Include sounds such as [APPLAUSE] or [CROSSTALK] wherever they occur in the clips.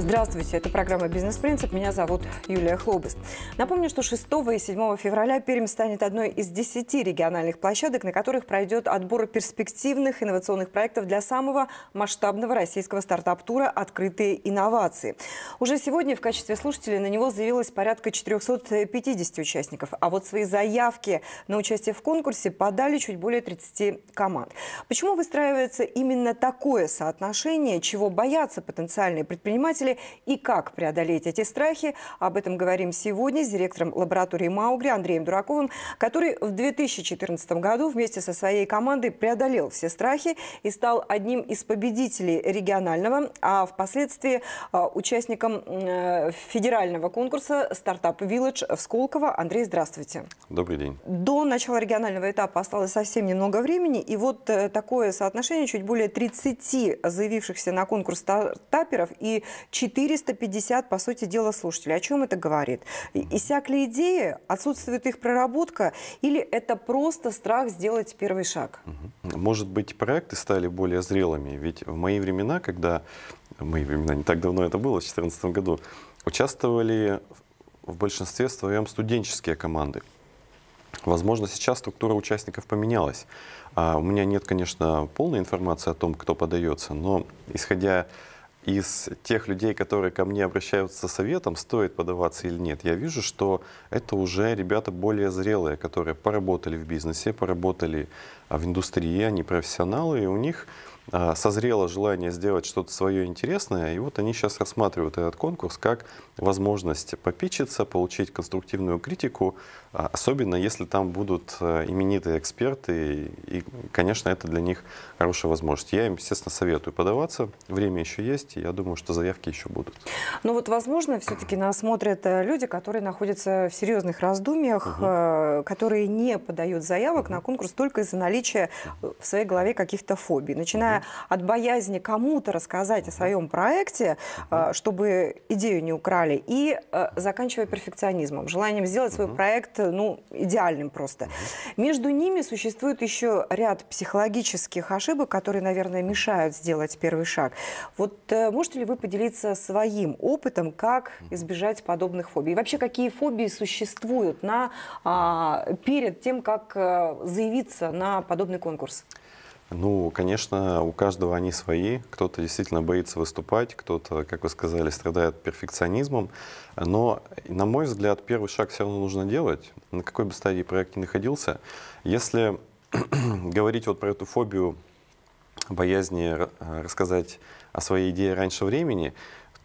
Здравствуйте, это программа «Бизнес-принцип». Меня зовут Юлия Хлобыст. Напомню, что 6 и 7 февраля Пермь станет одной из 10 региональных площадок, на которых пройдет отбор перспективных инновационных проектов для самого масштабного российского стартап-тура «Открытые инновации». Уже сегодня в качестве слушателей на него заявилось порядка 450 участников, а вот свои заявки на участие в конкурсе подали чуть более 30 команд. Почему выстраивается именно такое соотношение, чего боятся потенциальные предприниматели, ли и как преодолеть эти страхи. Об этом говорим сегодня с директором лаборатории Маугли Андреем Дураковым, который в 2014 году вместе со своей командой преодолел все страхи и стал одним из победителей регионального, а впоследствии а, участником э, федерального конкурса «Стартап Вилледж» в Сколково. Андрей, здравствуйте. Добрый день. До начала регионального этапа осталось совсем немного времени, и вот э, такое соотношение чуть более 30 заявившихся на конкурс стартаперов и 450, по сути дела, слушателей. О чем это говорит? Иссякли идеи, отсутствует их проработка, или это просто страх сделать первый шаг? Может быть, проекты стали более зрелыми, ведь в мои времена, когда, в мои времена, не так давно это было, в 2014 году, участвовали в большинстве своем студенческие команды. Возможно, сейчас структура участников поменялась. А, у меня нет, конечно, полной информации о том, кто подается, но исходя из тех людей, которые ко мне обращаются с советом, стоит подаваться или нет, я вижу, что это уже ребята более зрелые, которые поработали в бизнесе, поработали а, в индустрии, они профессионалы, и у них а, созрело желание сделать что-то свое интересное, и вот они сейчас рассматривают этот конкурс как возможность попичиться, получить конструктивную критику, а, особенно если там будут э, именитые эксперты, и, конечно, это для них хорошая возможность. Я им, естественно, советую подаваться, время еще есть, и я думаю, что заявки еще будут. Ну вот, возможно, все-таки нас смотрят э, люди, которые находятся в серьезных раздумьях, угу. которые не подают заявок угу. на конкурс только из-за наличия в своей голове каких-то фобий, начиная наверное, от боязни кому-то рассказать о своем проекте, а, чтобы идею не украли, и а, заканчивая перфекционизмом, желанием сделать свой проект ну, идеальным просто. Между ними существует еще ряд психологических ошибок, которые, наверное, мешают сделать первый шаг. Вот э, можете ли вы поделиться своим опытом, как избежать подобных фобий? И вообще, какие фобии существуют на, а, перед тем, как э, заявиться на подобный конкурс? Ну, конечно, у каждого они свои. Кто-то действительно боится выступать, кто-то, как вы сказали, страдает перфекционизмом. Но, на мой взгляд, первый шаг все равно нужно делать, на какой бы стадии проект ни находился. Если [CLEARS THROAT] говорить вот про эту фобию боязни рассказать о своей идее раньше времени,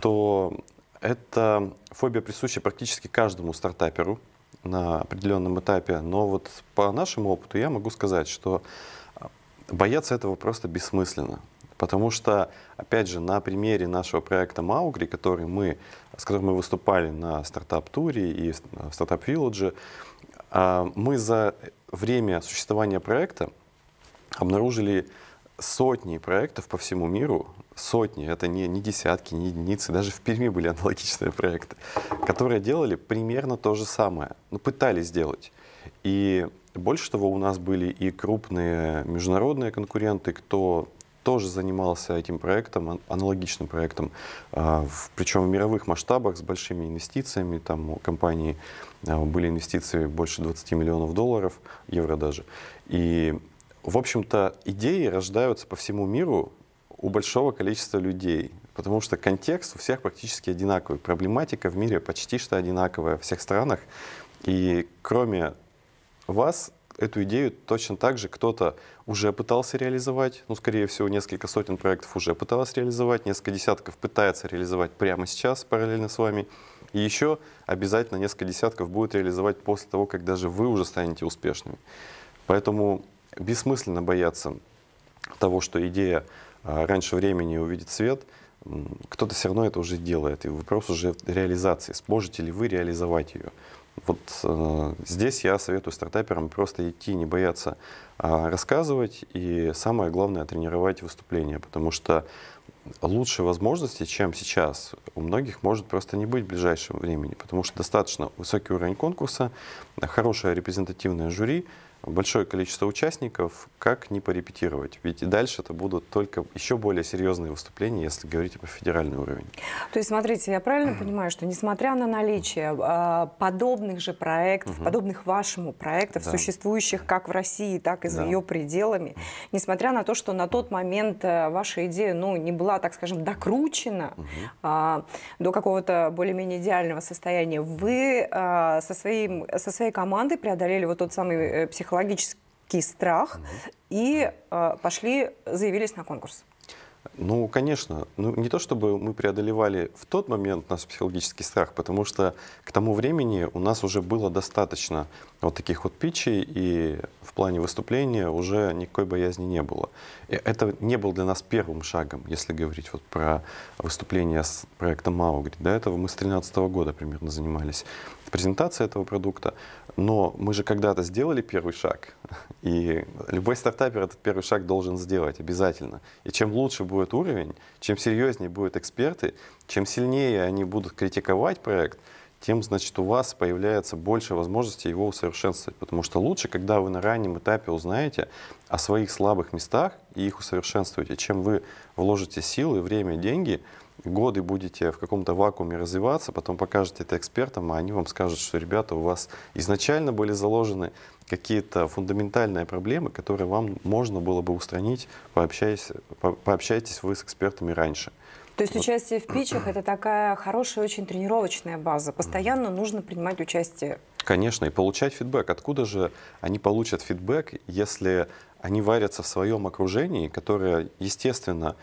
то эта фобия присуща практически каждому стартаперу на определенном этапе. Но вот по нашему опыту я могу сказать, что Бояться этого просто бессмысленно. Потому что, опять же, на примере нашего проекта Маугри, который мы, с которым мы выступали на стартап-туре и э, в стартап-вилладже, а, мы за время существования проекта обнаружили сотни проектов по всему миру, сотни, это не, не десятки, не единицы, даже в Перми были аналогичные проекты, которые делали примерно то же самое, ну, пытались сделать. И больше того, у нас были и крупные международные конкуренты, кто тоже занимался этим проектом, аналогичным проектом, а, причем в мировых масштабах с большими инвестициями. Там у компании а, были инвестиции больше 20 миллионов долларов, евро даже. И, в общем-то, идеи рождаются по всему миру у большого количества людей, потому что контекст у всех практически одинаковый. Проблематика в мире почти что одинаковая во всех странах. И кроме вас эту идею точно так же кто-то уже пытался реализовать, ну, скорее всего, несколько сотен проектов уже пыталась реализовать, несколько десятков пытается реализовать прямо сейчас параллельно с вами, и еще обязательно несколько десятков будет реализовать после того, как даже вы уже станете успешными. Поэтому бессмысленно бояться того, что идея а, раньше времени увидит свет, кто-то все равно это уже делает, и вопрос уже реализации, сможете ли вы реализовать ее. Вот э, здесь я советую стартаперам просто идти, не бояться э, рассказывать и самое главное тренировать выступление, потому что лучшей возможности, чем сейчас, у многих может просто не быть в ближайшем времени, потому что достаточно высокий уровень конкурса, хорошее репрезентативное жюри, большое количество участников, как не порепетировать? Ведь дальше это будут только еще более серьезные выступления, если говорить про федеральный уровень. То есть, смотрите, я правильно [CLEARS THROAT] понимаю, что несмотря на наличие а, подобных же проектов, угу. подобных вашему проектов, да. существующих как в России, так и за да. ее пределами, несмотря на то, что на тот момент э, ваша идея ну, не была, так скажем, докручена угу. а, до какого-то более-менее идеального состояния, вы а, со, своим, со своей командой преодолели вот тот самый психологический э, психологический страх угу. и э, пошли, заявились на конкурс? Ну, конечно. Ну, не то чтобы мы преодолевали в тот момент наш психологический страх, потому что к тому времени у нас уже было достаточно вот таких вот питчей, и в плане выступления уже никакой боязни не было. И это не был для нас первым шагом, если говорить вот про выступление с проектом Маугри. До этого мы с 2013 года примерно занимались презентации этого продукта. Но мы же когда-то сделали первый шаг, [LAUGHS] и любой стартапер этот первый шаг должен сделать обязательно. И чем лучше будет уровень, чем серьезнее будут эксперты, чем сильнее они будут критиковать проект, тем, значит, у вас появляется больше возможности его усовершенствовать. Потому что лучше, когда вы на раннем этапе узнаете о своих слабых местах и их усовершенствуете, чем вы вложите силы, время, деньги – годы будете в каком-то вакууме развиваться, потом покажете это экспертам, а они вам скажут, что, ребята, у вас изначально были заложены какие-то фундаментальные проблемы, которые вам можно было бы устранить, пообщаясь, пообщайтесь вы с экспертами раньше. То есть вот. участие в питчах это такая хорошая, очень тренировочная база. Постоянно нужно принимать участие. Конечно, и получать фидбэк. Откуда же они получат фидбэк, если они варятся в своем окружении, которое, естественно,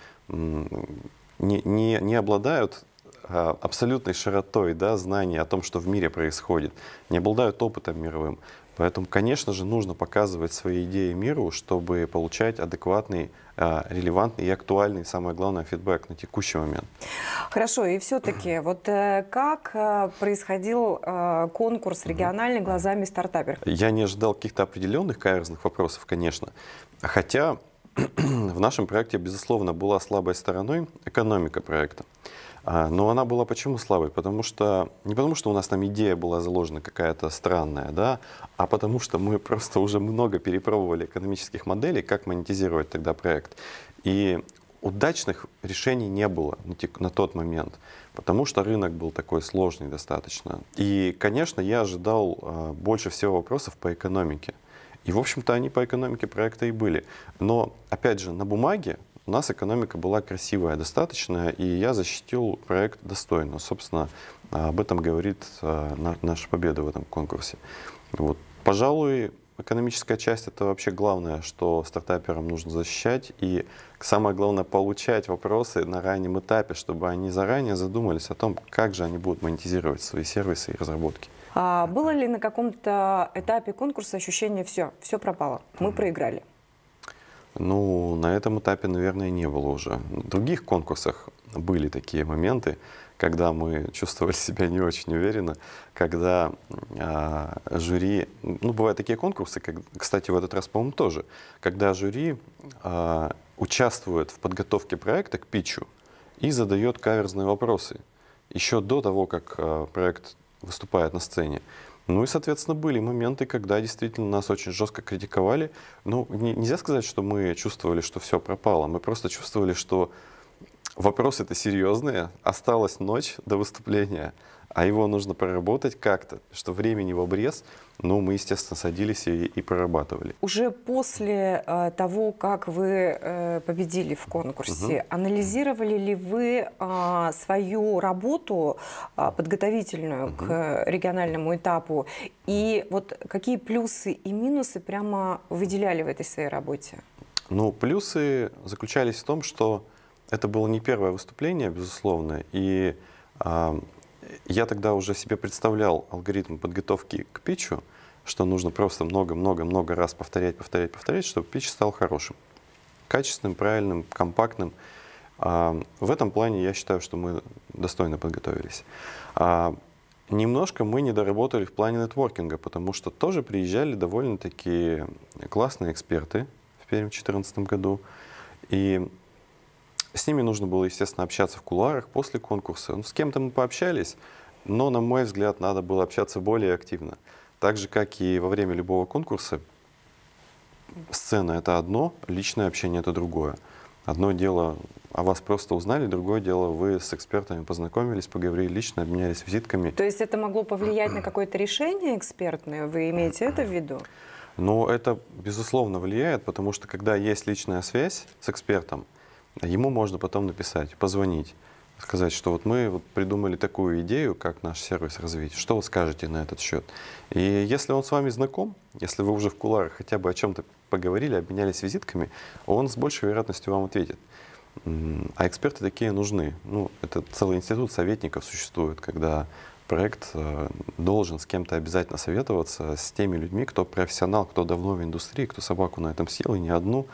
не, не, не обладают а, абсолютной широтой да, знаний о том, что в мире происходит, не обладают опытом мировым. Поэтому, конечно же, нужно показывать свои идеи миру, чтобы получать адекватный, а, релевантный и актуальный, самое главное, фидбэк на текущий момент. Хорошо, и все-таки [CLEARS THROAT] вот э, как э, происходил э, конкурс региональный глазами стартапер Я не ожидал каких-то определенных каверзных вопросов, конечно. Хотя [CLEARS THROAT] в нашем проекте, безусловно, была слабой стороной экономика проекта. А, но она была почему слабой? Потому что не потому, что у нас там идея была заложена какая-то странная, да, а потому что мы просто уже много перепробовали экономических моделей, как монетизировать тогда проект. И удачных решений не было на тот момент, потому что рынок был такой сложный достаточно. И, конечно, я ожидал а, больше всего вопросов по экономике. И, в общем-то, они по экономике проекта и были. Но, опять же, на бумаге у нас экономика была красивая, достаточная, и я защитил проект достойно. Собственно, об этом говорит э, наша победа в этом конкурсе. Вот. Пожалуй, экономическая часть — это вообще главное, что стартаперам нужно защищать. И самое главное — получать вопросы на раннем этапе, чтобы они заранее задумались о том, как же они будут монетизировать свои сервисы и разработки. А, было ли на каком-то этапе конкурса ощущение «все, все пропало, мы проиграли»? Ну, на этом этапе, наверное, не было уже. В других конкурсах были такие моменты, когда мы чувствовали себя не очень уверенно, когда а, жюри, ну бывают такие конкурсы, как, кстати, в этот раз, по-моему, тоже, когда жюри а, участвует в подготовке проекта к пичу и задает каверзные вопросы еще до того, как а, проект выступает на сцене. Ну и, соответственно, были моменты, когда действительно нас очень жестко критиковали. Ну, не, нельзя сказать, что мы чувствовали, что все пропало. Мы просто чувствовали, что вопросы это серьезные, осталась ночь до выступления, а его нужно проработать как-то, что времени в обрез – ну, мы, естественно, садились и, и прорабатывали. Уже после э, того, как вы э, победили в конкурсе, угу. анализировали ли вы э, свою работу э, подготовительную угу. к региональному этапу? И вот какие плюсы и минусы прямо выделяли в этой своей работе? Ну, плюсы заключались в том, что это было не первое выступление, безусловно, и э, я тогда уже себе представлял алгоритм подготовки к питчу, что нужно просто много-много-много раз повторять, повторять, повторять, чтобы питч стал хорошим. Качественным, правильным, компактным. А, в этом плане я считаю, что мы достойно подготовились. А, немножко мы не доработали в плане нетворкинга, потому что тоже приезжали довольно-таки классные эксперты в первом в 2014 году. И с ними нужно было, естественно, общаться в кулуарах после конкурса. Ну, с кем-то мы пообщались, но, на мой взгляд, надо было общаться более активно. Так же, как и во время любого конкурса, сцена — это одно, личное общение — это другое. Одно дело о а вас просто узнали, другое дело вы с экспертами познакомились, поговорили лично, обменялись визитками. То есть это могло повлиять на какое-то решение экспертное? Вы имеете это в виду? Ну, это, безусловно, влияет, потому что когда есть личная связь с экспертом, ему можно потом написать, позвонить, сказать, что вот мы вот придумали такую идею, как наш сервис развить, что вы скажете на этот счет. И если он с вами знаком, если вы уже в куларах хотя бы о чем-то поговорили, обменялись визитками, он с большей вероятностью вам ответит. А эксперты такие нужны. Ну, это целый институт советников существует, когда проект э, должен с кем-то обязательно советоваться, с теми людьми, кто профессионал, кто давно в индустрии, кто собаку на этом съел и не одну.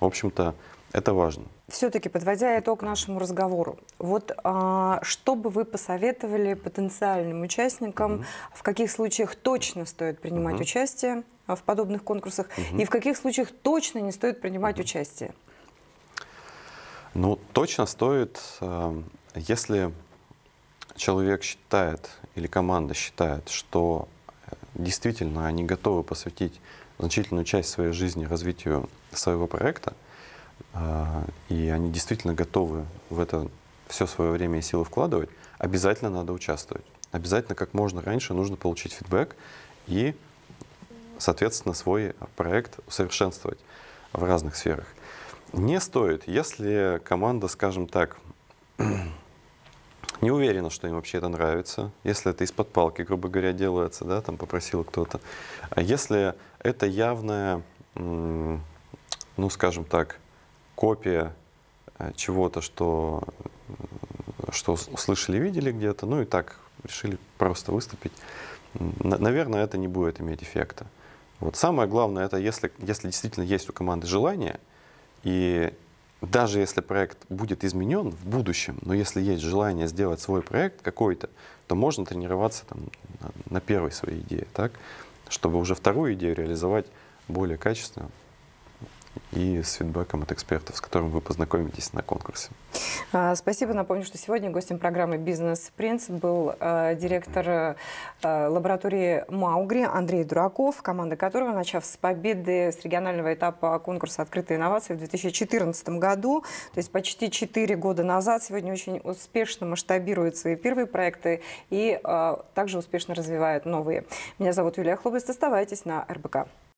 В общем-то, это важно. Все-таки, подводя итог нашему разговору, вот а, что бы вы посоветовали потенциальным участникам, угу. в каких случаях точно стоит принимать угу. участие а, в подобных конкурсах угу. и в каких случаях точно не стоит принимать угу. участие? Ну, точно стоит, а, если человек считает или команда считает, что э, действительно они готовы посвятить значительную часть своей жизни развитию своего проекта, а, и они действительно готовы в это все свое время и силы вкладывать, обязательно надо участвовать. Обязательно как можно раньше нужно получить фидбэк и, соответственно, свой проект усовершенствовать в разных сферах. Не стоит, если команда, скажем так, [CLEARS THROAT] не уверена, что им вообще это нравится, если это из-под палки, грубо говоря, делается, да, там попросил кто-то. А если это явное, ну, скажем так, копия э, чего-то, что, что слышали, видели где-то, ну и так решили просто выступить. Наверное, это не будет иметь эффекта. Вот. Самое главное, это если, если действительно есть у команды желание, и даже если проект будет изменен в будущем, но если есть желание сделать свой проект какой-то, то можно тренироваться там, на первой своей идее, так? чтобы уже вторую идею реализовать более качественно, и с фидбэком от экспертов, с которым вы познакомитесь на конкурсе. А, спасибо. Напомню, что сегодня гостем программы бизнес Принц» был э, директор э, лаборатории «Маугри» Андрей Дураков, команда которого, начав с победы с регионального этапа конкурса «Открытые инновации» в 2014 году, то есть почти 4 года назад, сегодня очень успешно масштабирует свои первые проекты и э, также успешно развивает новые. Меня зовут Юлия Хлобыст. Оставайтесь на РБК.